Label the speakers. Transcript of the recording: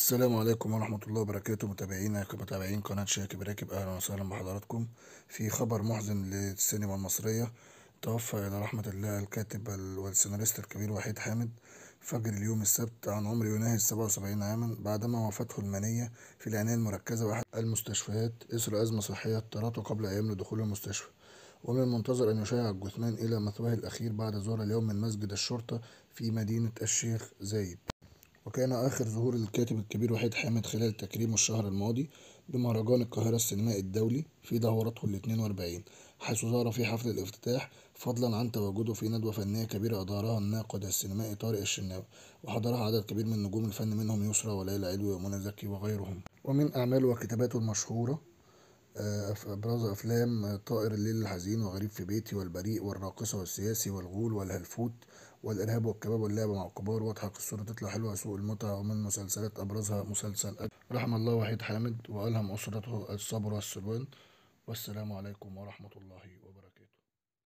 Speaker 1: السلام عليكم ورحمة الله وبركاته متابعينا متابعين قناة شاكي براكب أهلا وسهلا بحضراتكم في خبر محزن للسينما المصرية توفى إلى رحمة الله الكاتب والسيناريست الكبير وحيد حامد فجر اليوم السبت عن عمر يناهز 77 عاما بعدما وفاته المنية في العناية المركزة وأحد المستشفيات إثر أزمة صحية اضطرته قبل أيام لدخول المستشفى ومن المنتظر أن يشيع الجثمان إلى مثواه الأخير بعد ظهر اليوم من مسجد الشرطة في مدينة الشيخ زايد وكان آخر ظهور للكاتب الكبير وحيد حامد خلال تكريمه الشهر الماضي بمهرجان القاهرة السينمائي الدولي في دورته ال 42 حيث ظهر في حفل الافتتاح فضلا عن تواجده في ندوة فنية كبيرة أدارها الناقد السينمائي طارق الشناوي وحضرها عدد كبير من نجوم الفن منهم يسرى وليلى علوي ومنى زكي وغيرهم ومن أعماله وكتاباته المشهورة أبرز أفلام طائر الليل الحزين وغريب في بيتي والبريء والراقصة والسياسي والغول والهلفوت والإرهاب والكباب واللعب مع الكبار واضحك الصورة تطلع حلوة سوق المتعة ومن مسلسلات أبرزها مسلسل أجل. رحم الله وحيد حامد وألهم أسرته الصبر والسلوان والسلام عليكم ورحمة الله وبركاته